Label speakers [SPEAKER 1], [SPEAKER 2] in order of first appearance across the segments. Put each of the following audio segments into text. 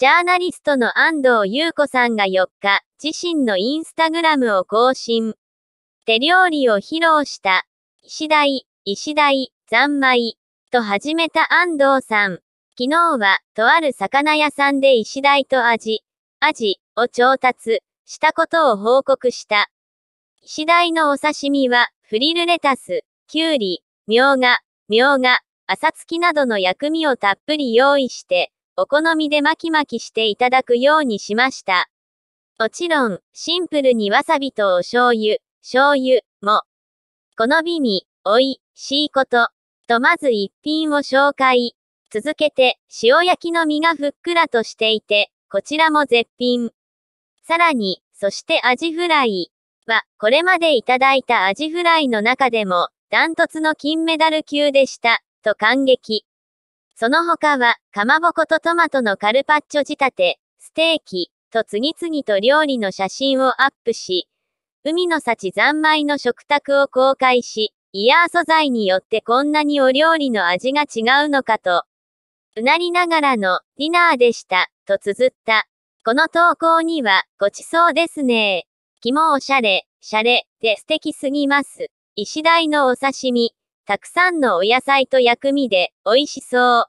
[SPEAKER 1] ジャーナリストの安藤優子さんが4日、自身のインスタグラムを更新。手料理を披露した、石鯛、石鯛、三昧、と始めた安藤さん。昨日は、とある魚屋さんで石鯛と味、味を調達したことを報告した。石鯛のお刺身は、フリルレタス、きゅうり、みょうが、みょうが、朝月きなどの薬味をたっぷり用意して、お好みで巻き巻きしていただくようにしました。もちろん、シンプルにわさびとお醤油、醤油も、この美味、おいしいこと、とまず一品を紹介。続けて、塩焼きの身がふっくらとしていて、こちらも絶品。さらに、そしてアジフライは、これまでいただいたアジフライの中でも、ダントツの金メダル級でした、と感激。その他は、かまぼことトマトのカルパッチョ仕立て、ステーキ、と次々と料理の写真をアップし、海の幸三昧の食卓を公開し、イヤー素材によってこんなにお料理の味が違うのかと、うなりながらのディナーでした、と綴った。この投稿には、ごちそうですね気もおしゃれ、シャレ、で素敵すぎます。石鯛のお刺身、たくさんのお野菜と薬味で、美味しそう。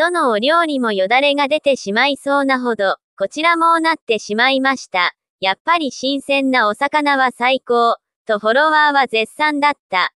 [SPEAKER 1] どのお料理もよだれが出てしまいそうなほど、こちらもうなってしまいました。やっぱり新鮮なお魚は最高、とフォロワーは絶賛だった。